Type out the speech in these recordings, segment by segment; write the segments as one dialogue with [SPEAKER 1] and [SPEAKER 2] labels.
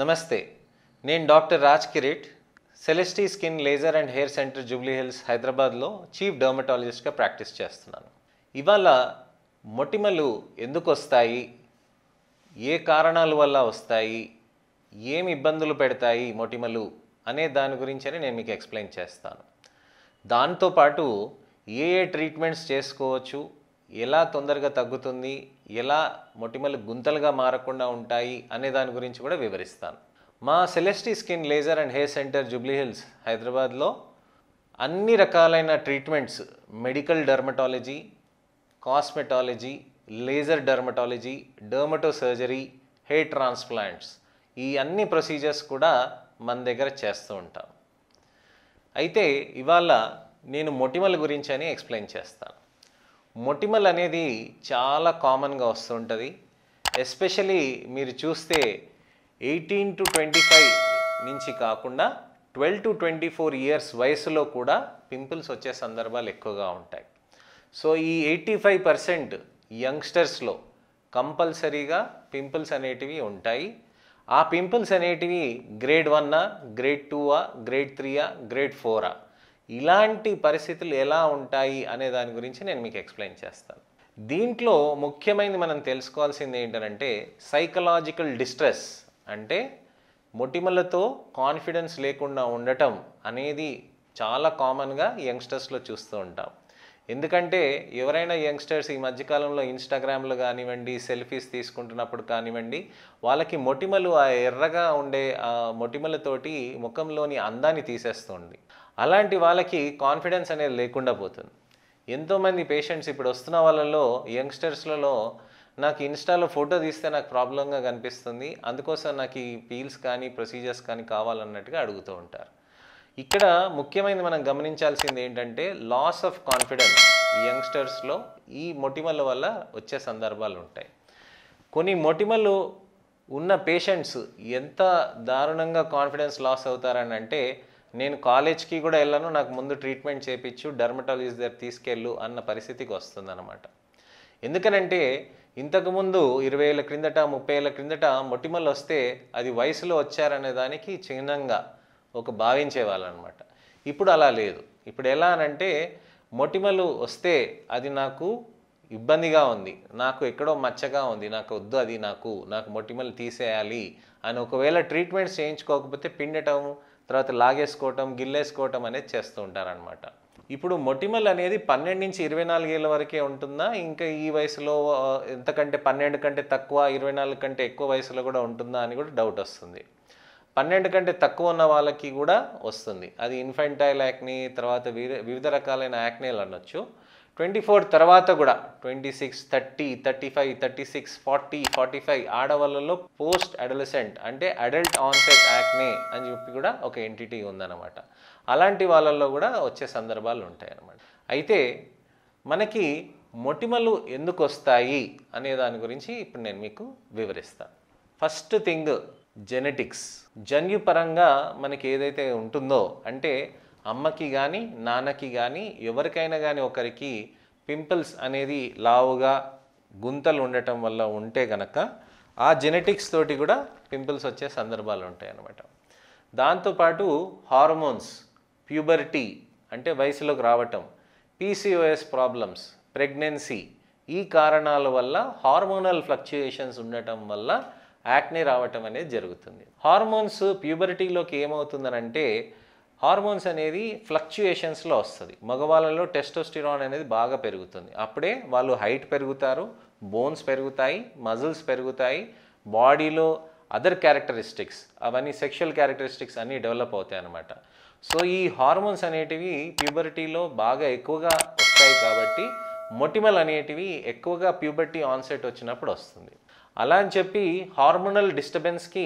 [SPEAKER 1] నమస్తే నేను doctor Raj Kirit Celestee skin laser and hair centre Jubilee Hills హైదరాబాద్లో చీఫ్ డర్మటాలజిస్ట్గా ప్రాక్టీస్ చేస్తున్నాను ఇవాళ మొటిమలు ఎందుకు వస్తాయి ఏ కారణాల వల్ల వస్తాయి ఏమి ఇబ్బందులు పెడతాయి మొటిమలు అనే దాని గురించని నేను మీకు ఎక్స్ప్లెయిన్ చేస్తాను దాంతోపాటు ఏ ఏ ట్రీట్మెంట్స్ చేసుకోవచ్చు ఎలా తొందరగా తగ్గుతుంది ఎలా మొటిమలు గుంతలుగా మారకుండా ఉంటాయి అనే దాని గురించి కూడా వివరిస్తాను మా Celestee skin laser and hair centre Jubilee Hills హైదరాబాద్లో అన్ని రకాలైన treatments medical dermatology cosmetology laser dermatology dermato surgery hair transplants ఈ అన్ని ప్రొసీజర్స్ కూడా మన దగ్గర చేస్తూ ఉంటాం అయితే ఇవాళ నేను మొటిమల గురించి అని ఎక్స్ప్లెయిన్ చేస్తాను మొటిమల్ అనేది చాలా కామన్గా వస్తుంటుంది ఎస్పెషలీ మీరు చూస్తే ఎయిటీన్ టు ట్వంటీ ఫైవ్ నుంచి కాకుండా twelve to twenty four years వయసులో కూడా పింపుల్స్ వచ్చే సందర్భాలు ఎక్కువగా ఉంటాయి సో ఈ ఎయిటీ ఫైవ్ పర్సెంట్ యంగ్స్టర్స్లో కంపల్సరీగా పింపుల్స్ అనేటివి ఉంటాయి ఆ పింపుల్స్ అనేటివి గ్రేడ్ వన్నా గ్రేడ్ టూవా గ్రేడ్ త్రీయా గ్రేడ్ ఫోరా ఇలాంటి పరిస్థితులు ఎలా ఉంటాయి అనే దాని గురించి నేను మీకు ఎక్స్ప్లెయిన్ చేస్తాను దీంట్లో ముఖ్యమైనది మనం తెలుసుకోవాల్సింది ఏంటంటే సైకలాజికల్ డిస్ట్రెస్ అంటే మొటిమలతో కాన్ఫిడెన్స్ లేకుండా ఉండటం అనేది చాలా కామన్గా యంగ్స్టర్స్లో చూస్తూ ఉంటాం ఎందుకంటే ఎవరైనా యంగ్స్టర్స్ ఈ మధ్యకాలంలో ఇన్స్టాగ్రామ్లు కానివ్వండి సెల్ఫీస్ తీసుకుంటున్నప్పుడు కానివ్వండి వాళ్ళకి మొటిమలు ఆ ఎర్రగా ఉండే ఆ మొటిమలతోటి ముఖంలోని అందాన్ని తీసేస్తుంది అలాంటి వాళ్ళకి కాన్ఫిడెన్స్ అనేది లేకుండా పోతుంది ఎంతోమంది పేషెంట్స్ ఇప్పుడు వస్తున్న వాళ్ళలో యంగ్స్టర్స్లలో నాకు ఇన్స్టాలో ఫోటో తీస్తే నాకు ప్రాబ్లంగా కనిపిస్తుంది అందుకోసం నాకు ఈ పీల్స్ కానీ ప్రొసీజర్స్ కానీ కావాలన్నట్టుగా అడుగుతూ ఉంటారు ఇక్కడ ముఖ్యమైనది మనం గమనించాల్సింది ఏంటంటే లాస్ ఆఫ్ కాన్ఫిడెన్స్ యంగ్స్టర్స్లో ఈ మొటిమల వల్ల వచ్చే సందర్భాలు ఉంటాయి కొన్ని మొటిమలు ఉన్న పేషెంట్స్ ఎంత దారుణంగా కాన్ఫిడెన్స్ లాస్ అవుతారని అంటే నేను కాలేజ్కి కూడా వెళ్ళాను నాకు ముందు ట్రీట్మెంట్ చేయించు డర్మటాలజిస్ట్ దగ్గర తీసుకెళ్ళు అన్న పరిస్థితికి అనమాట ఎందుకనంటే ఇంతకుముందు ఇరవై ఏళ్ళ క్రిందట ముప్పై ఏళ్ళ క్రిందట మొటిమలు వస్తే అది వయసులో వచ్చారనే దానికి చిహ్నంగా ఒక భావించే వాళ్ళనమాట ఇప్పుడు అలా లేదు ఇప్పుడు ఎలా అనంటే మొటిమలు వస్తే అది నాకు ఇబ్బందిగా ఉంది నాకు ఎక్కడో మచ్చగా ఉంది నాకు వద్దు అది నాకు నాకు మొటిమలు తీసేయాలి అని ఒకవేళ ట్రీట్మెంట్ చేయించుకోకపోతే పిండటం తర్వాత లాగేసుకోవటం గిల్లేసుకోవటం అనేది చేస్తూ ఉంటారనమాట ఇప్పుడు మొటిమల్ అనేది పన్నెండు నుంచి ఇరవై నాలుగేళ్ళ వరకే ఉంటుందా ఇంకా ఈ వయసులో ఎంతకంటే పన్నెండు కంటే తక్కువ ఇరవై నాలుగు కంటే ఎక్కువ వయసులో కూడా ఉంటుందా అని కూడా డౌట్ వస్తుంది పన్నెండు కంటే తక్కువ ఉన్న వాళ్ళకి కూడా వస్తుంది అది ఇన్ఫెంటైల్ యాక్ని తర్వాత వివిధ రకాలైన యాక్నేలు అనొచ్చు ట్వంటీ ఫోర్ తర్వాత కూడా twenty six thirty thirty five thirty six forty forty five ఆడవాళ్ళలో పోస్ట్ అడలసెంట్ అంటే అడల్ట్ ఆన్సెట్ యాక్నే అని చెప్పి కూడా ఒక ఎంటిటీ ఉందన్నమాట అలాంటి వాళ్ళల్లో కూడా వచ్చే సందర్భాలు ఉంటాయి అనమాట అయితే మనకి మొటిమలు ఎందుకు వస్తాయి అనే దాని గురించి ఇప్పుడు నేను మీకు వివరిస్తాను ఫస్ట్ థింగ్ జెనెటిక్స్ జన్యుపరంగా మనకి ఏదైతే ఉంటుందో అంటే అమ్మకి కానీ నాన్నకి కానీ ఎవరికైనా కానీ ఒకరికి పింపుల్స్ అనేది లావుగా గుంతలు ఉండటం వల్ల ఉంటే గనక ఆ జెనెటిక్స్ తోటి కూడా పింపుల్స్ వచ్చే సందర్భాలు ఉంటాయి అన్నమాట దాంతోపాటు హార్మోన్స్ ప్యూబర్టీ అంటే వయసులోకి రావటం పీసీఓఎస్ ప్రాబ్లమ్స్ ప్రెగ్నెన్సీ ఈ కారణాల వల్ల హార్మోనల్ ఫ్లక్చుయేషన్స్ ఉండటం వల్ల యాక్నే రావటం అనేది జరుగుతుంది హార్మోన్స్ ప్యూబరిటీలోకి ఏమవుతుందనంటే హార్మోన్స్ అనేది ఫ్లక్చుయేషన్స్లో వస్తుంది మగవాళ్ళలో టెస్టోస్టిరాన్ అనేది బాగా పెరుగుతుంది అప్పుడే వాళ్ళు హైట్ పెరుగుతారు బోన్స్ పెరుగుతాయి మజిల్స్ పెరుగుతాయి బాడీలో అదర్ క్యారెక్టరిస్టిక్స్ అవన్నీ సెక్షువల్ క్యారెక్టరిస్టిక్స్ అన్నీ డెవలప్ అవుతాయి అన్నమాట సో ఈ హార్మోన్స్ అనేటివి ప్యూబర్టీలో బాగా ఎక్కువగా వస్తాయి కాబట్టి మొటిమల్ అనేటివి ఎక్కువగా ప్యూబర్టీ ఆన్సెట్ వచ్చినప్పుడు వస్తుంది అలా అని చెప్పి హార్మోనల్ డిస్టర్బెన్స్కి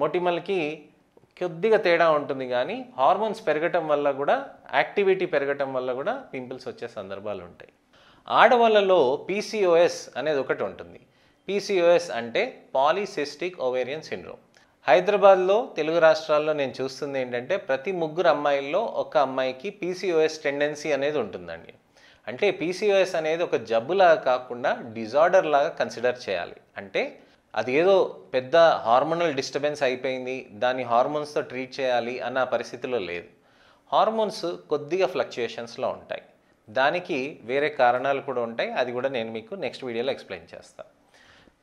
[SPEAKER 1] మొటిమల్కి కొద్దిగా తేడా ఉంటుంది కానీ హార్మోన్స్ పెరగటం వల్ల కూడా యాక్టివిటీ పెరగటం వల్ల కూడా పింపుల్స్ వచ్చే సందర్భాలు ఉంటాయి ఆడవాళ్ళలో పీసీఓఎస్ అనేది ఒకటి ఉంటుంది పీసీఓఎస్ అంటే పాలీసిస్టిక్ ఓవేరియన్ సిండ్రోమ్ హైదరాబాద్లో తెలుగు రాష్ట్రాల్లో నేను చూస్తుంది ఏంటంటే ప్రతి ముగ్గురు అమ్మాయిల్లో ఒక అమ్మాయికి పీసీఓఎస్ టెండెన్సీ అనేది ఉంటుందండి అంటే పీసీఓఎస్ అనేది ఒక జబ్బులాగా కాకుండా డిజార్డర్ లాగా కన్సిడర్ చేయాలి అంటే అది ఏదో పెద్ద హార్మోనల్ డిస్టర్బెన్స్ అయిపోయింది దాన్ని హార్మోన్స్తో ట్రీట్ చేయాలి అన్న పరిస్థితిలో లేదు హార్మోన్స్ కొద్దిగా ఫ్లక్చుయేషన్స్లో ఉంటాయి దానికి వేరే కారణాలు కూడా ఉంటాయి అది కూడా నేను మీకు నెక్స్ట్ వీడియోలో ఎక్స్ప్లెయిన్ చేస్తాను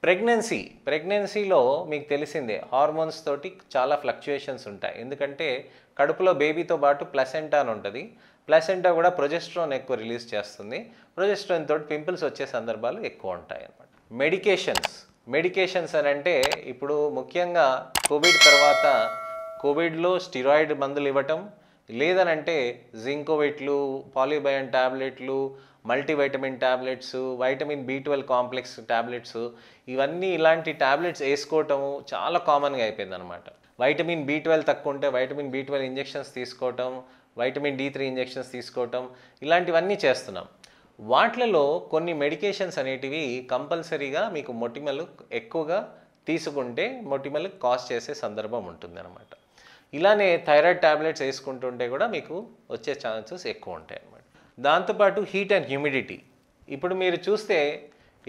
[SPEAKER 1] ప్రెగ్నెన్సీ ప్రెగ్నెన్సీలో మీకు తెలిసిందే హార్మోన్స్ తోటి చాలా ఫ్లక్చుయేషన్స్ ఉంటాయి ఎందుకంటే కడుపులో బేబీతో పాటు ప్లసెంటా అని ఉంటుంది ప్లాసెంటా కూడా ప్రొజెస్ట్రోన్ ఎక్కువ రిలీజ్ చేస్తుంది ప్రొజెస్ట్రోన్ తోటి పింపుల్స్ వచ్చే సందర్భాలు ఎక్కువ ఉంటాయి అన్నమాట మెడికేషన్స్ మెడికేషన్స్ అని అంటే ఇప్పుడు ముఖ్యంగా కోవిడ్ తర్వాత కోవిడ్లో స్టిరాయిడ్ మందులు ఇవ్వటం లేదనంటే జింకోవిట్లు పాలిబయన్ ట్యాబ్లెట్లు multivitamin tablets vitamin B twelve complex tablets ఇవన్నీ ఇలాంటి ట్యాబ్లెట్స్ వేసుకోవటము చాలా కామన్గా అయిపోయింది అనమాట వైటమిన్ బి ట్వెల్వ్ తక్కువ ఉంటే వైటమిన్ బి ట్వెల్వ్ ఇంజెక్షన్స్ తీసుకోవటం వైటమిన్ డి త్రీ ఇంజెక్షన్స్ తీసుకోవటం ఇలాంటివన్నీ చేస్తున్నాం వాటిలలో కొన్ని మెడికేషన్స్ అనేటివి కంపల్సరీగా మీకు మొటిమలు ఎక్కువగా తీసుకుంటే మొటిమలు కాస్ చేసే సందర్భం ఉంటుంది అనమాట ఇలానే థైరాయిడ్ ట్యాబ్లెట్స్ వేసుకుంటుంటే కూడా మీకు వచ్చే ఛాన్సెస్ ఎక్కువ ఉంటాయి అన్నమాట దాంతోపాటు హీట్ అండ్ హ్యూమిడిటీ ఇప్పుడు మీరు చూస్తే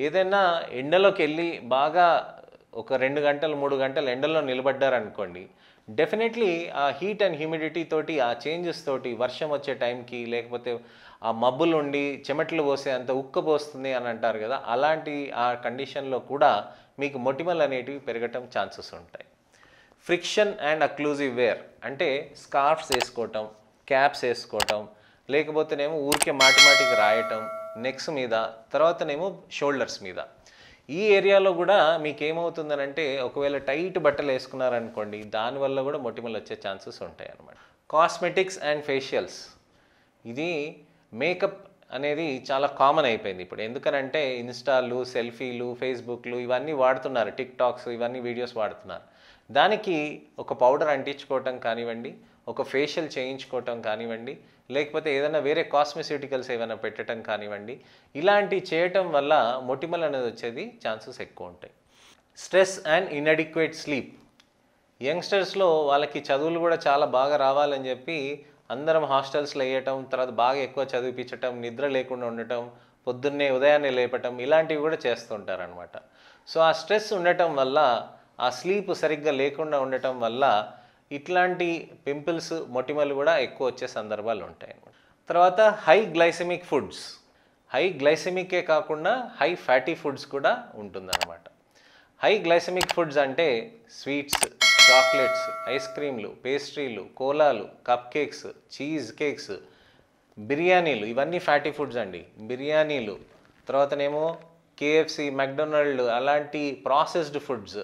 [SPEAKER 1] ఏదైనా ఎండలోకి వెళ్ళి బాగా ఒక రెండు గంటలు మూడు గంటలు ఎండల్లో నిలబడ్డారనుకోండి డెఫినెట్లీ ఆ హీట్ అండ్ హ్యూమిడిటీ తోటి ఆ చేంజెస్ తోటి వర్షం వచ్చే టైంకి లేకపోతే ఆ మబ్బులు ఉండి చెమట్లు పోసే అంత ఉక్క పోస్తుంది అని అంటారు కదా అలాంటి ఆ కండిషన్లో కూడా మీకు మొటిమలు అనేటివి పెరగటం ఛాన్సెస్ ఉంటాయి ఫ్రిక్షన్ అండ్ అక్లూజివ్ వేర్ అంటే స్కార్ఫ్స్ వేసుకోవటం క్యాప్స్ వేసుకోవటం లేకపోతేనేమో ఊరికే మాటిమాటికి రాయటం నెక్స్ మీద తర్వాతనేమో షోల్డర్స్ మీద ఈ ఏరియాలో కూడా మీకు ఏమవుతుందని అంటే ఒకవేళ టైట్ బట్టలు వేసుకున్నారనుకోండి దానివల్ల కూడా మొటిమలు వచ్చే ఛాన్సెస్ ఉంటాయి అన్నమాట కాస్మెటిక్స్ అండ్ ఫేషియల్స్ ఇది మేకప్ అనేది చాలా కామన్ అయిపోయింది ఇప్పుడు ఎందుకనంటే ఇన్స్టాలు సెల్ఫీలు ఫేస్బుక్లు ఇవన్నీ వాడుతున్నారు టిక్ ఇవన్నీ వీడియోస్ వాడుతున్నారు దానికి ఒక పౌడర్ అంటించుకోవటం కానివ్వండి ఒక ఫేషియల్ చేయించుకోవటం కానివ్వండి లేకపోతే ఏదైనా వేరే కాస్మెసిటికల్స్ ఏమైనా పెట్టడం కానివ్వండి ఇలాంటివి చేయటం వల్ల మొటిమల అనేది వచ్చేది ఛాన్సెస్ ఎక్కువ ఉంటాయి స్ట్రెస్ అండ్ ఇన్అడిక్వేట్ స్లీప్ యంగ్స్టర్స్లో వాళ్ళకి చదువులు కూడా చాలా బాగా రావాలని చెప్పి అందరం హాస్టల్స్లో వేయటం తర్వాత బాగా ఎక్కువ చదివిపించటం నిద్ర లేకుండా ఉండటం పొద్దున్నే ఉదయాన్నే లేపటం ఇలాంటివి కూడా చేస్తుంటారనమాట సో ఆ స్ట్రెస్ ఉండటం వల్ల ఆ స్లీప్ సరిగ్గా లేకుండా ఉండటం వల్ల ఇట్లాంటి పింపుల్స్ మొటిమలు కూడా ఎక్కువ వచ్చే సందర్భాలు ఉంటాయి తర్వాత హై గ్లైసెమిక్ ఫుడ్స్ హై గ్లైసెమికే కాకుండా హై ఫ్యాటీ ఫుడ్స్ కూడా ఉంటుందన్నమాట హై గ్లైసెమిక్ ఫుడ్స్ అంటే స్వీట్స్ చాక్లెట్స్ ఐస్ క్రీమ్లు పేస్ట్రీలు కోలాలు కప్ కేక్స్ చీజ్ కేక్స్ బిర్యానీలు ఇవన్నీ ఫ్యాటీ ఫుడ్స్ అండి బిర్యానీలు తర్వాతనేమో కేఎఫ్సి మెక్డొనాల్డ్ అలాంటి ప్రాసెస్డ్ ఫుడ్స్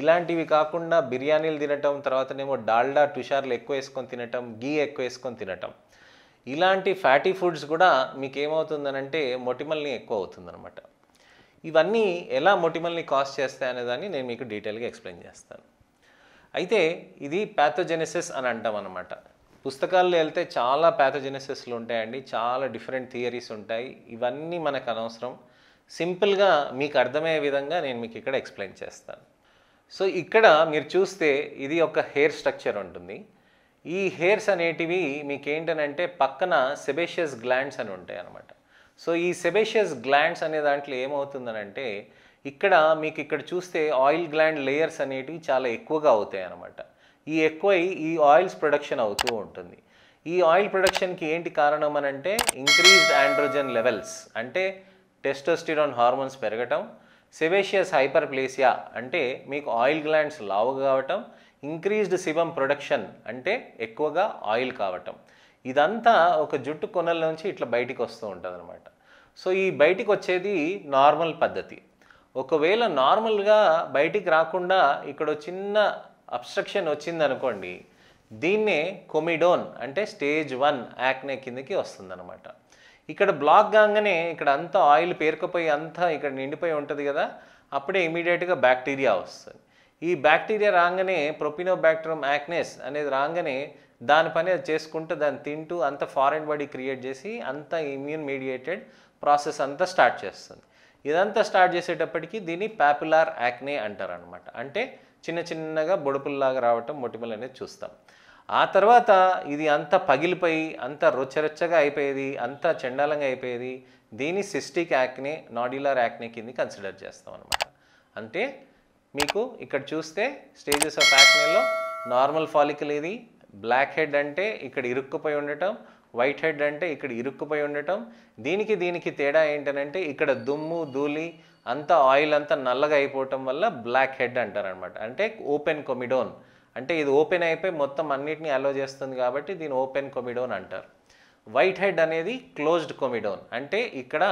[SPEAKER 1] ఇలాంటివి కాకుండా బిర్యానీలు తినటం తర్వాతనేమో డాల్డా టుషార్లు ఎక్కువ వేసుకొని తినటం గీ ఎక్కువ వేసుకొని తినటం ఇలాంటి ఫ్యాటీ ఫుడ్స్ కూడా మీకు ఏమవుతుందనంటే మొటిమల్ని ఎక్కువ అవుతుందన్నమాట ఇవన్నీ ఎలా మొటిమల్ని కాస్ట్ చేస్తాయి దాన్ని నేను మీకు డీటెయిల్గా ఎక్స్ప్లెయిన్ చేస్తాను అయితే ఇది ప్యాథోజెనెసిస్ అని అంటాం అనమాట పుస్తకాల్లో వెళ్తే చాలా ప్యాథోజెనెసిస్లు ఉంటాయండి చాలా డిఫరెంట్ థియరీస్ ఉంటాయి ఇవన్నీ మనకు అనవసరం సింపుల్గా మీకు అర్థమయ్యే విధంగా నేను మీకు ఇక్కడ ఎక్స్ప్లెయిన్ చేస్తాను సో ఇక్కడ మీరు చూస్తే ఇది ఒక హెయిర్ స్ట్రక్చర్ ఉంటుంది ఈ హెయిర్స్ అనేటివి మీకు అంటే పక్కన సెబేషియస్ గ్లాండ్స్ అని ఉంటాయి అనమాట సో ఈ సెబేషియస్ గ్లాండ్స్ అనే దాంట్లో ఏమవుతుందనంటే ఇక్కడ మీకు ఇక్కడ చూస్తే ఆయిల్ గ్లాండ్ లేయర్స్ అనేటివి చాలా ఎక్కువగా అవుతాయి అనమాట ఈ ఎక్కువై ఈ ఆయిల్స్ ప్రొడక్షన్ అవుతూ ఉంటుంది ఈ ఆయిల్ ప్రొడక్షన్కి ఏంటి కారణం అని అంటే ఇంక్రీజ్డ్ ఆండ్రోజన్ లెవెల్స్ అంటే టెస్టోస్టిరాన్ హార్మోన్స్ పెరగటం సెవేషియస్ హైపర్ప్లేసియా అంటే మీకు ఆయిల్ గ్లాండ్స్ లావు కావటం ఇంక్రీజ్డ్ సిబం ప్రొడక్షన్ అంటే ఎక్కువగా ఆయిల్ కావటం ఇదంతా ఒక జుట్టు కొనల నుంచి ఇట్లా బయటికి వస్తూ ఉంటుంది అనమాట సో ఈ బయటికి వచ్చేది నార్మల్ పద్ధతి ఒకవేళ నార్మల్గా బయటికి రాకుండా ఇక్కడ చిన్న అబ్స్ట్రక్షన్ వచ్చిందనుకోండి దీన్నే కొమిడోన్ అంటే స్టేజ్ వన్ యాక్నే కిందకి వస్తుందన్నమాట ఇక్కడ బ్లాక్ కాగానే ఇక్కడ అంతా ఆయిల్ పేరుకుపోయి అంతా ఇక్కడ నిండిపోయి ఉంటుంది కదా అప్పుడే ఇమీడియట్గా బ్యాక్టీరియా వస్తుంది ఈ బ్యాక్టీరియా రాగానే ప్రొపినోబ్యాక్టరమ్ యాక్నెస్ అనేది రాగానే దాని పని అది చేసుకుంటూ దాన్ని తింటూ అంత ఫారెన్ బాడీ క్రియేట్ చేసి అంత ఇమ్యూన్ మీడియేటెడ్ ప్రాసెస్ అంతా స్టార్ట్ చేస్తుంది ఇదంతా స్టార్ట్ చేసేటప్పటికి దీన్ని ప్యాపులార్ యాక్నే అంటారు అనమాట అంటే చిన్న చిన్నగా బొడుపుల్లాగా రావటం మొటిమలు అనేది చూస్తాం ఆ తర్వాత ఇది అంత పగిలిపోయి అంత రొచ్చరొచ్చగా అయిపోయేది అంత చండాలంగా అయిపోయేది దీన్ని సిస్టిక్ యాక్నే నాడ్యులర్ యాక్నే కింది కన్సిడర్ చేస్తాం అనమాట అంటే మీకు ఇక్కడ చూస్తే స్టేజెస్ ఆఫ్ యాక్నేలో నార్మల్ ఫాలికల్ ఇది బ్లాక్ హెడ్ అంటే ఇక్కడ ఇరుక్కుపోయి ఉండటం వైట్ హెడ్ అంటే ఇక్కడ ఇరుక్కుపోయి ఉండటం దీనికి దీనికి తేడా ఏంటనంటే ఇక్కడ దుమ్ము ధూళి అంతా ఆయిల్ అంతా నల్లగా అయిపోవటం వల్ల బ్లాక్ హెడ్ అంటారనమాట అంటే ఓపెన్ కొమిడోన్ అంటే ఇది ఓపెన్ అయిపోయి మొత్తం అన్నిటిని అలో చేస్తుంది కాబట్టి దీని ఓపెన్ కొమిడోన్ అంటారు వైట్ హెడ్ అనేది క్లోజ్డ్ కొమిడోన్ అంటే ఇక్కడ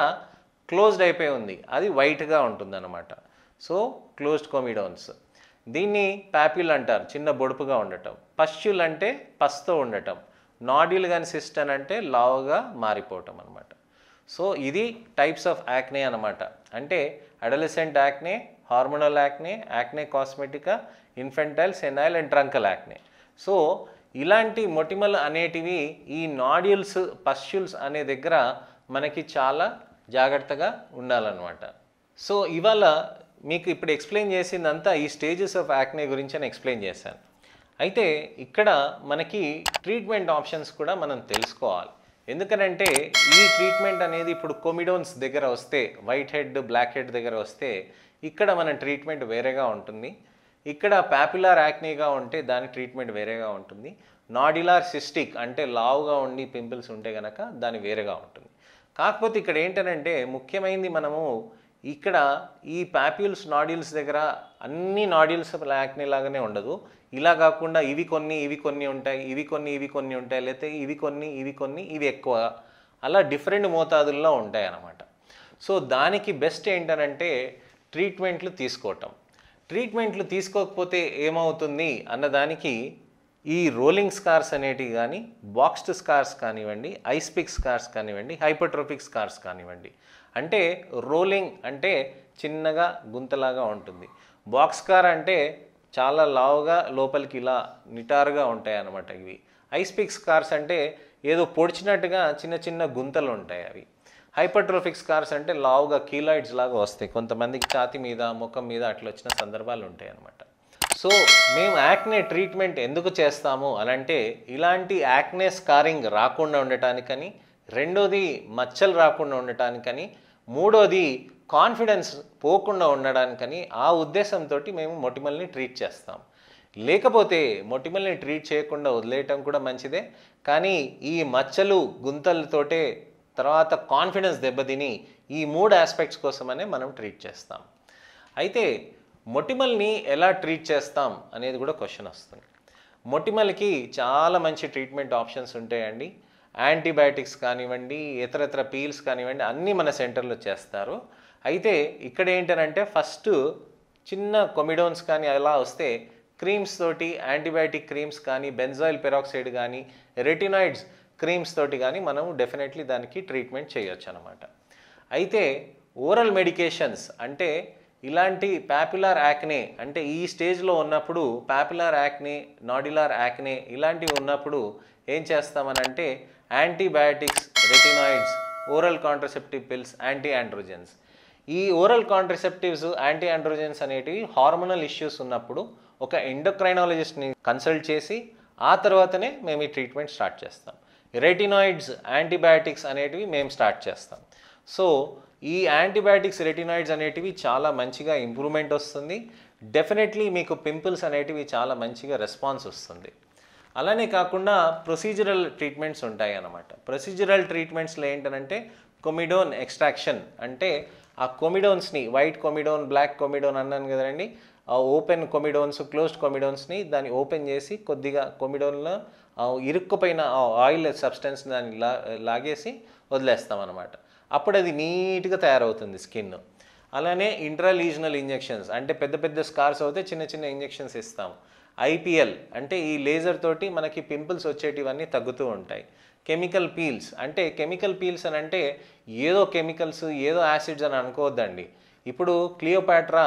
[SPEAKER 1] క్లోజ్డ్ అయిపోయి ఉంది అది వైట్గా ఉంటుంది అనమాట సో క్లోజ్డ్ కొమిడోన్స్ దీన్ని ప్యాప్యుల్ అంటారు చిన్న బొడుపుగా ఉండటం పశ్చుల్ అంటే పస్తో ఉండటం కానీ సిస్టన్ అంటే లావుగా మారిపోవటం అనమాట సో ఇది టైప్స్ ఆఫ్ యాక్నే అనమాట అంటే adolescent acne hormonal acne acne cosmetica infantile senile and truncal acne so ఇలాంటి మొటిమలు అనేటివి ఈ నాడ్యూల్స్ పస్ట్యూల్స్ అనే దగ్గర మనకి చాలా జాగ్రత్తగా ఉండాలన్నమాట సో ఇవాళ మీకు ఇప్పుడు ఎక్స్ప్లెయిన్ చేసిందంతా ఈ స్టేజెస్ ఆఫ్ యాక్నే గురించి అని ఎక్స్ప్లెయిన్ చేశాను అయితే ఇక్కడ మనకి ట్రీట్మెంట్ ఆప్షన్స్ కూడా మనం తెలుసుకోవాలి ఎందుకనంటే ఈ ట్రీట్మెంట్ అనేది ఇప్పుడు కొమిడోన్స్ దగ్గర వస్తే వైట్ హెడ్ బ్లాక్ హెడ్ దగ్గర వస్తే ఇక్కడ మన ట్రీట్మెంట్ వేరేగా ఉంటుంది ఇక్కడ ప్యాపిలార్ యాక్నీగా ఉంటే దాని ట్రీట్మెంట్ వేరేగా ఉంటుంది నాడిలార్ సిస్టిక్ అంటే లావుగా ఉండి పింపుల్స్ ఉంటే కనుక దాని వేరేగా ఉంటుంది కాకపోతే ఇక్కడ ఏంటనంటే ముఖ్యమైనది మనము ఇక్కడ ఈ ప్యాప్యూల్స్ నాడిల్స్ దగ్గర అన్ని నాడిల్స్ యాక్నే లాగానే ఉండదు ఇలా కాకుండా ఇవి కొన్ని ఇవి కొన్ని ఉంటాయి ఇవి కొన్ని ఇవి కొన్ని ఉంటాయి లేకపోతే ఇవి కొన్ని ఇవి కొన్ని ఇవి ఎక్కువ అలా డిఫరెంట్ మోతాదుల్లో ఉంటాయి అన్నమాట సో దానికి బెస్ట్ ఏంటనంటే ట్రీట్మెంట్లు తీసుకోవటం ట్రీట్మెంట్లు తీసుకోకపోతే ఏమవుతుంది అన్నదానికి ఈ రోలింగ్ స్కార్స్ అనేటివి కానీ బాక్స్డ్ స్కార్స్ కానివ్వండి ఐస్పిక్ స్కార్స్ కానివ్వండి హైపర్ట్రోపిక్ స్కార్స్ కానివ్వండి అంటే రోలింగ్ అంటే చిన్నగా గుంతలాగా ఉంటుంది బాక్స్ కార్ అంటే చాలా లావుగా లోపలికి ఇలా నిటారుగా ఉంటాయి అన్నమాట ఇవి ఐస్పిక్ స్కార్స్ అంటే ఏదో పొడిచినట్టుగా చిన్న చిన్న గుంతలు ఉంటాయి అవి హైపర్ట్రోఫిక్స్ స్కార్స్ అంటే లావుగా కీలాయిడ్స్ లాగా వస్తాయి కొంతమందికి ఛాతి మీద ముఖం మీద అట్లా వచ్చిన సందర్భాలు ఉంటాయి అనమాట సో మేము యాక్నే ట్రీట్మెంట్ ఎందుకు చేస్తాము అనంటే ఇలాంటి యాక్నే స్కారింగ్ రాకుండా ఉండటానికని రెండోది మచ్చలు రాకుండా ఉండటానికని మూడోది కాన్ఫిడెన్స్ పోకుండా ఉండడానికని ఆ ఉద్దేశంతో మేము మొటిమల్ని ట్రీట్ చేస్తాం లేకపోతే మొటిమల్ని ట్రీట్ చేయకుండా వదిలేయటం కూడా మంచిదే కానీ ఈ మచ్చలు గుంతలతోటే తర్వాత కాన్ఫిడెన్స్ దెబ్బతిని ఈ మూడు ఆస్పెక్ట్స్ కోసమనే మనం ట్రీట్ చేస్తాం అయితే మొటిమల్ని ఎలా ట్రీట్ చేస్తాం అనేది కూడా క్వశ్చన్ వస్తుంది మొటిమల్కి చాలా మంచి ట్రీట్మెంట్ ఆప్షన్స్ ఉంటాయండి యాంటీబయాటిక్స్ కానివ్వండి ఇతరతర పీల్స్ కానివ్వండి అన్నీ మన సెంటర్లో చేస్తారు అయితే ఇక్కడ ఏంటంటే ఫస్ట్ చిన్న కొమిడోన్స్ కానీ అలా వస్తే క్రీమ్స్ తోటి యాంటీబయాటిక్ క్రీమ్స్ కానీ బెంజాయిల్ పెరాక్సైడ్ కానీ రెటినాయిడ్స్ క్రీమ్స్ తోటి కానీ మనం డెఫినెట్లీ దానికి ట్రీట్మెంట్ చేయొచ్చు అనమాట అయితే ఓరల్ మెడికేషన్స్ అంటే ఇలాంటి ప్యాపులార్ యాక్నే అంటే ఈ స్టేజ్లో ఉన్నప్పుడు ప్యాపులార్ యాక్నే నాడిలార్ యాక్నే ఇలాంటివి ఉన్నప్పుడు ఏం చేస్తామనంటే antibiotics retinoids oral contraceptive pills anti androgens ఈ ఓరల్ కాంట్రసెప్టివ్స్ యాంటీ ఆండ్రోజెన్స్ అనేటివి హార్మోనల్ ఇష్యూస్ ఉన్నప్పుడు ఒక ఎండోక్రైనాలజిస్ట్ని కన్సల్ట్ చేసి ఆ తర్వాతనే మేము ఈ ట్రీట్మెంట్ స్టార్ట్ చేస్తాం రెటినాయిడ్స్ యాంటీబయాటిక్స్ అనేటివి మేము స్టార్ట్ చేస్తాం సో ఈ యాంటీబయాటిక్స్ రెటినాయిడ్స్ అనేటివి చాలా మంచిగా ఇంప్రూవ్మెంట్ వస్తుంది డెఫినెట్లీ మీకు పింపుల్స్ అనేటివి చాలా మంచిగా రెస్పాన్స్ వస్తుంది అలానే కాకుండా ప్రొసీజరల్ ట్రీట్మెంట్స్ ఉంటాయి అన్నమాట ప్రొసీజరల్ ట్రీట్మెంట్స్లో ఏంటంటే కొమిడోన్ ఎక్స్ట్రాక్షన్ అంటే ఆ కొమిడోన్స్ని వైట్ కొమిడోన్ బ్లాక్ కొమిడోన్ అన్నాను కదండి ఆ ఓపెన్ కొమిడోన్స్ క్లోజ్డ్ కొమిడోన్స్ని దాన్ని ఓపెన్ చేసి కొద్దిగా కొమిడోన్లో ఇరుక్కుపోయిన ఆయిల్ సబ్స్టెన్స్ దాన్ని లా లాగేసి వదిలేస్తాం అనమాట అప్పుడు అది నీట్గా తయారవుతుంది స్కిన్ అలానే ఇంట్రాలీజనల్ ఇంజెక్షన్స్ అంటే పెద్ద పెద్ద స్కార్స్ అవుతే చిన్న చిన్న ఇంజెక్షన్స్ ఇస్తాం ఐపీఎల్ అంటే ఈ లేజర్ తోటి మనకి పింపుల్స్ వచ్చేటివన్నీ తగ్గుతూ ఉంటాయి కెమికల్ పీల్స్ అంటే కెమికల్ పీల్స్ అని అంటే ఏదో కెమికల్స్ ఏదో యాసిడ్స్ అని అనుకోవద్దండి ఇప్పుడు క్లియోపాట్రా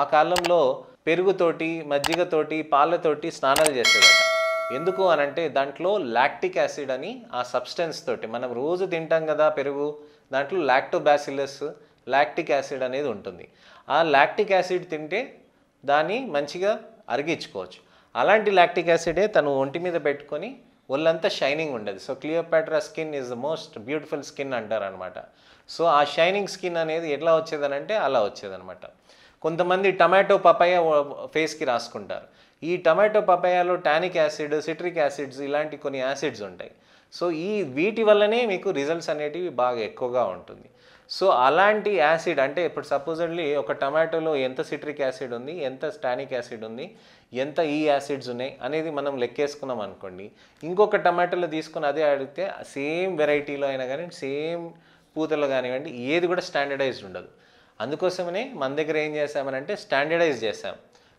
[SPEAKER 1] ఆ కాలంలో పెరుగుతోటి మజ్జిగతోటి పాలతోటి స్నానాలు చేసేదట ఎందుకు అనంటే దాంట్లో లాక్టిక్ యాసిడ్ అని ఆ సబ్స్టెన్స్ తోటి మనం రోజు తింటాం కదా పెరుగు దాంట్లో లాక్టోబాసిలస్ లాక్టిక్ యాసిడ్ అనేది ఉంటుంది ఆ లాక్టిక్ యాసిడ్ తింటే దాన్ని మంచిగా అరిగించుకోవచ్చు అలాంటి లాక్టిక్ యాసిడే తను ఒంటి మీద పెట్టుకొని ఒళ్ళంతా షైనింగ్ ఉండదు so Cleopatra skin is the most beautiful skin అంటారనమాట సో ఆ షైనింగ్ స్కిన్ అనేది ఎట్లా వచ్చేదనంటే అలా వచ్చేదనమాట కొంతమంది టమాటో పపాయ ఫేస్కి రాసుకుంటారు ఈ టమాటో పపాయాలో టానిక్ యాసిడ్ సిట్రిక్ యాసిడ్స్ ఇలాంటి కొన్ని యాసిడ్స్ ఉంటాయి సో ఈ వీటి వల్లనే మీకు రిజల్ట్స్ అనేటివి బాగా ఎక్కువగా ఉంటుంది సో అలాంటి యాసిడ్ అంటే ఇప్పుడు సపోజ్లీ ఒక టమాటోలో ఎంత సిట్రిక్ యాసిడ్ ఉంది ఎంత స్టానిక్ యాసిడ్ ఉంది ఎంత ఈ యాసిడ్స్ ఉన్నాయి అనేది మనం లెక్కేసుకున్నాం అనుకోండి ఇంకొక టమాటోలో తీసుకుని అదే అడిగితే సేమ్ వెరైటీలో అయినా కానీ సేమ్ పూతలో కానివ్వండి ఏది కూడా స్టాండర్డైజ్డ్ ఉండదు అందుకోసమనే మన దగ్గర ఏం చేసామని అంటే స్టాండర్డైజ్ చేసాం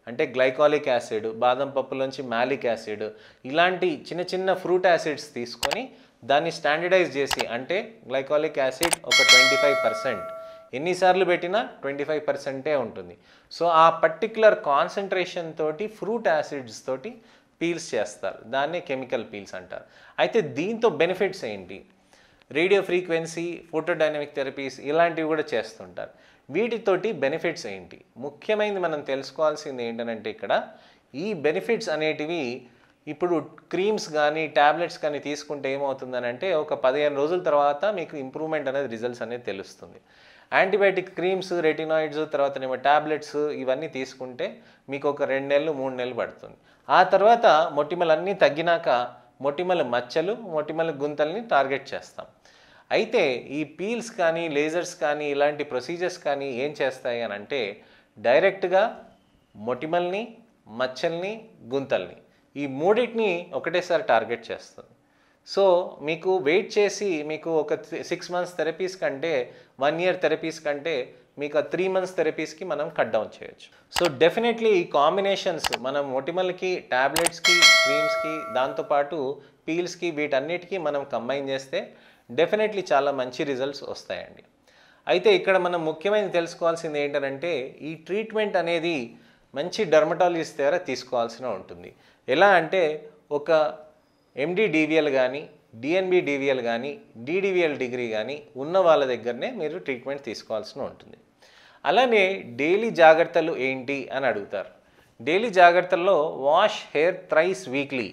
[SPEAKER 1] అంటే గ్లైకాలిక్ యాసిడ్ బాదం పప్పులోంచి మ్యాలిక్ యాసిడ్ ఇలాంటి చిన్న చిన్న ఫ్రూట్ యాసిడ్స్ తీసుకొని దాన్ని స్టాండర్డైజ్ చేసి అంటే గ్లైకాలిక్ యాసిడ్ ఒక ట్వంటీ ఫైవ్ పర్సెంట్ ఎన్నిసార్లు పెట్టినా ట్వంటీ ఫైవ్ పర్సెంటే ఉంటుంది సో ఆ పర్టిక్యులర్ కాన్సన్ట్రేషన్ తోటి ఫ్రూట్ యాసిడ్స్ తోటి పీల్స్ చేస్తారు దాన్నే కెమికల్ పీల్స్ అంటారు అయితే దీంతో బెనిఫిట్స్ ఏంటి రేడియో ఫ్రీక్వెన్సీ ఫోటోడైనమిక్ థెరపీస్ ఇలాంటివి కూడా చేస్తుంటారు వీటితోటి బెనిఫిట్స్ ఏంటి ముఖ్యమైనది మనం తెలుసుకోవాల్సింది ఏంటంటే ఇక్కడ ఈ బెనిఫిట్స్ అనేటివి ఇప్పుడు క్రీమ్స్ కానీ ట్యాబ్లెట్స్ కానీ తీసుకుంటే ఏమవుతుందనంటే ఒక పదిహేను రోజుల తర్వాత మీకు ఇంప్రూవ్మెంట్ అనేది రిజల్ట్స్ అనేది తెలుస్తుంది యాంటీబయాటిక్ క్రీమ్స్ రెటినాయిడ్స్ తర్వాత ఏమో ట్యాబ్లెట్స్ ఇవన్నీ తీసుకుంటే మీకు ఒక రెండు నెలలు మూడు నెలలు పడుతుంది ఆ తర్వాత మొటిమలన్నీ తగ్గినాక మొటిమల మచ్చలు మొటిమల గుంతల్ని టార్గెట్ చేస్తాం అయితే ఈ పీల్స్ కానీ లేజర్స్ కానీ ఇలాంటి ప్రొసీజర్స్ కానీ ఏం చేస్తాయి అని అంటే డైరెక్ట్గా మొటిమల్ని మచ్చల్ని గుంతల్ని ఈ మూడింటిని ఒకటేసారి టార్గెట్ చేస్తుంది సో మీకు వెయిట్ చేసి మీకు ఒక సిక్స్ మంత్స్ థెరపీస్ కంటే వన్ ఇయర్ థెరపీస్ కంటే మీకు ఆ త్రీ మంత్స్ థెరపీస్కి మనం కట్ డౌన్ చేయొచ్చు సో డెఫినెట్లీ ఈ కాంబినేషన్స్ మనం మొటిమల్కి ట్యాబ్లెట్స్కి క్రీమ్స్కి దాంతోపాటు పీల్స్కి వీటన్నిటికీ మనం కంబైన్ చేస్తే డెఫినెట్లీ చాలా మంచి రిజల్ట్స్ వస్తాయండి అయితే ఇక్కడ మనం ముఖ్యమైనది తెలుసుకోవాల్సింది ఏంటంటే ఈ ట్రీట్మెంట్ అనేది మంచి డర్మటాలజిస్ట్ ద్వారా తీసుకోవాల్సిన ఉంటుంది ఎలా అంటే ఒక ఎండి డివిఎల్ కానీ డిఎన్బి డివిఎల్ కానీ డిడివిఎల్ డిగ్రీ కానీ ఉన్న వాళ్ళ దగ్గరనే మీరు ట్రీట్మెంట్ తీసుకోవాల్సిన ఉంటుంది అలానే డైలీ జాగ్రత్తలు ఏంటి అని అడుగుతారు డైలీ జాగ్రత్తల్లో వాష్ హెయిర్ థ్రైస్ వీక్లీ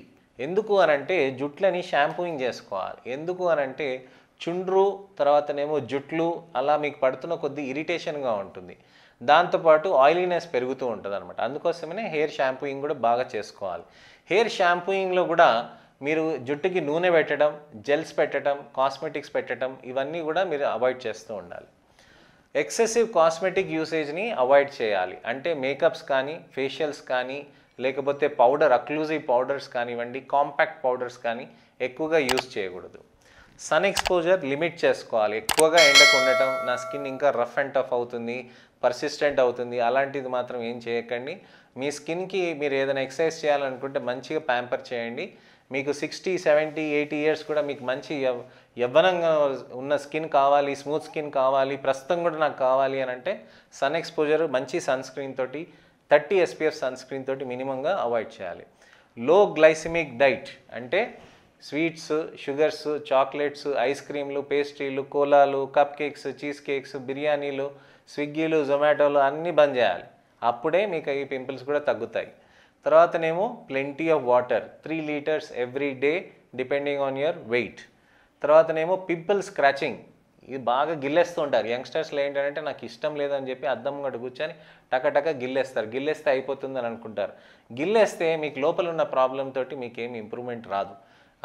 [SPEAKER 1] ఎందుకు అనంటే జుట్లని షాంపూయింగ్ చేసుకోవాలి ఎందుకు అనంటే చుండ్రు తర్వాతనేమో జుట్లు అలా మీకు పడుతున్న కొద్ది ఇరిటేషన్గా ఉంటుంది దాంతోపాటు ఆయిలీనెస్ పెరుగుతూ ఉంటుంది అనమాట అందుకోసమనే హెయిర్ షాంపూయింగ్ కూడా బాగా చేసుకోవాలి హెయిర్ షాంపూయింగ్లో కూడా మీరు జుట్టుకి నూనె పెట్టడం జెల్స్ పెట్టడం కాస్మెటిక్స్ పెట్టడం ఇవన్నీ కూడా మీరు అవాయిడ్ చేస్తూ ఉండాలి ఎక్సెసివ్ కాస్మెటిక్ యూసేజ్ని అవాయిడ్ చేయాలి అంటే మేకప్స్ కానీ ఫేషియల్స్ కానీ లేకపోతే పౌడర్ అక్లూజివ్ పౌడర్స్ కానివ్వండి కాంపాక్ట్ పౌడర్స్ కానీ ఎక్కువగా యూజ్ చేయకూడదు సన్ ఎక్స్పోజర్ లిమిట్ చేసుకోవాలి ఎక్కువగా ఎండకు ఉండటం నా స్కిన్ ఇంకా రఫ్ అండ్ టఫ్ అవుతుంది పర్సిస్టెంట్ అవుతుంది అలాంటిది మాత్రం ఏం చేయకండి మీ స్కిన్కి మీరు ఏదైనా ఎక్సర్సైజ్ చేయాలనుకుంటే మంచిగా ప్యాంపర్ చేయండి మీకు సిక్స్టీ సెవెంటీ ఎయిటీ ఇయర్స్ కూడా మీకు మంచి యవ్వనంగా ఉన్న స్కిన్ కావాలి స్మూత్ స్కిన్ కావాలి ప్రస్తుతం కూడా నాకు కావాలి అని అంటే సన్ ఎక్స్పోజర్ మంచి సన్ స్క్రీన్ తోటి థర్టీ ఎస్పీఎఫ్ సన్ స్క్రీన్ తోటి మినిమంగా అవాయిడ్ చేయాలి లో గ్లైసిమిక్ డైట్ అంటే స్వీట్స్ షుగర్స్ చాక్లెట్స్ ఐస్ క్రీమ్లు పేస్ట్రీలు కోలాలు కప్ కేక్స్ చీజ్ కేక్స్ బిర్యానీలు స్విగ్గీలు జొమాటోలు అన్నీ బంద్ చేయాలి అప్పుడే మీకు ఈ పింపుల్స్ కూడా తగ్గుతాయి తర్వాతనేమో plenty of water three litres every day depending on your weight తర్వాతనేమో పింపుల్ స్క్రాచింగ్ ఇది బాగా గిల్లేస్తూ ఉంటారు యంగ్స్టర్స్లో ఏంటంటే నాకు ఇష్టం లేదని చెప్పి అద్దం గడు కూర్చొని టకటక గిల్లేస్తారు గిల్లేస్తే అయిపోతుందని అనుకుంటారు గిల్లేస్తే మీకు లోపల ఉన్న ప్రాబ్లం తోటి ఏమి ఇంప్రూవ్మెంట్ రాదు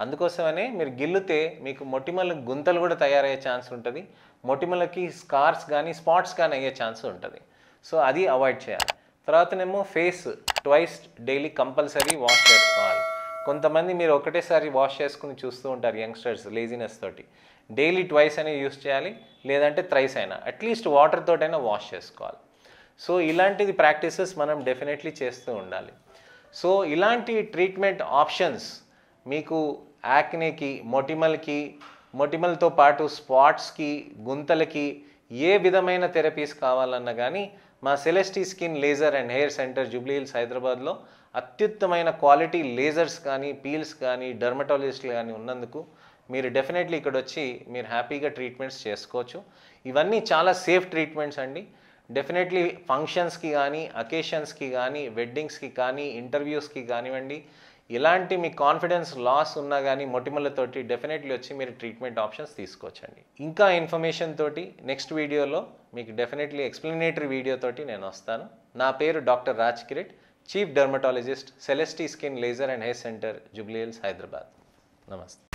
[SPEAKER 1] అందుకోసమనే మీరు గిల్లుతే మీకు మొటిమల గుంతలు కూడా తయారయ్యే ఛాన్స్ ఉంటుంది మొటిమలకి స్కార్స్ కానీ స్పాట్స్ కానీ అయ్యే ఛాన్స్ ఉంటుంది సో అది అవాయిడ్ చేయాలి తర్వాతనేమో face twice daily compulsory wash చేసుకోవాలి కొంతమంది మీరు ఒకటేసారి వాష్ చేసుకుని చూస్తూ ఉంటారు యంగ్స్టర్స్ లేజినెస్ తోటి డైలీ ట్వైస్ అయినా యూస్ చేయాలి లేదంటే త్రైస్ అయినా అట్లీస్ట్ వాటర్ తోటైనా వాష్ చేసుకోవాలి సో ఇలాంటిది ప్రాక్టీసెస్ మనం డెఫినెట్లీ చేస్తూ ఉండాలి సో ఇలాంటి ట్రీట్మెంట్ ఆప్షన్స్ మీకు యాక్నేకి మొటిమల్కి మొటిమల్తో పాటు స్పాట్స్కి గుంతలకి ఏ విధమైన థెరపీస్ కావాలన్నా కానీ మా Celestee skin laser and hair centre Jubilee Hills హైదరాబాద్లో అత్యుత్తమైన క్వాలిటీ లేజర్స్ కానీ పీల్స్ కానీ డర్మటాలజిస్ట్లు కానీ ఉన్నందుకు మీరు డెఫినెట్లీ ఇక్కడ వచ్చి మీరు హ్యాపీగా ట్రీట్మెంట్స్ చేసుకోవచ్చు ఇవన్నీ చాలా సేఫ్ ట్రీట్మెంట్స్ అండి డెఫినెట్లీ ఫంక్షన్స్కి కానీ అకేషన్స్కి కానీ వెడ్డింగ్స్కి కానీ ఇంటర్వ్యూస్కి కానివ్వండి ఇలాంటి మీ కాన్ఫిడెన్స్ లాస్ ఉన్నా కానీ మొటిమలతోటి డెఫినెట్లీ వచ్చి మీరు ట్రీట్మెంట్ ఆప్షన్స్ తీసుకోవచ్చండి ఇంకా ఇన్ఫర్మేషన్ తోటి నెక్స్ట్ వీడియోలో మీకు డెఫినెట్లీ ఎక్స్ప్లెనేటరీ వీడియోతోటి నేను వస్తాను నా పేరు doctor Raj Kirit chief dermatologist సెలెస్టీ skin laser and hair centre జుబ్లియల్స్ Hyderabad నమస్తే